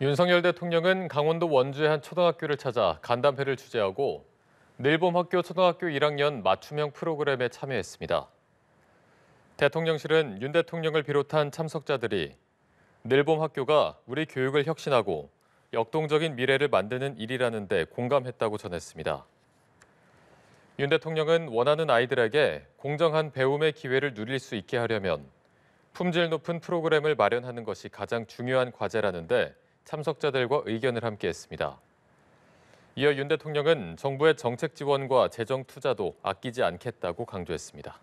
윤석열 대통령은 강원도 원주의 한 초등학교를 찾아 간담회를 주재하고 늘봄학교 초등학교 1학년 맞춤형 프로그램에 참여했습니다. 대통령실은 윤 대통령을 비롯한 참석자들이 늘봄학교가 우리 교육을 혁신하고 역동적인 미래를 만드는 일이라는 데 공감했다고 전했습니다. 윤 대통령은 원하는 아이들에게 공정한 배움의 기회를 누릴 수 있게 하려면 품질 높은 프로그램을 마련하는 것이 가장 중요한 과제라는데 참석자들과 의견을 함께했습니다. 이어 윤 대통령은 정부의 정책 지원과 재정 투자도 아끼지 않겠다고 강조했습니다.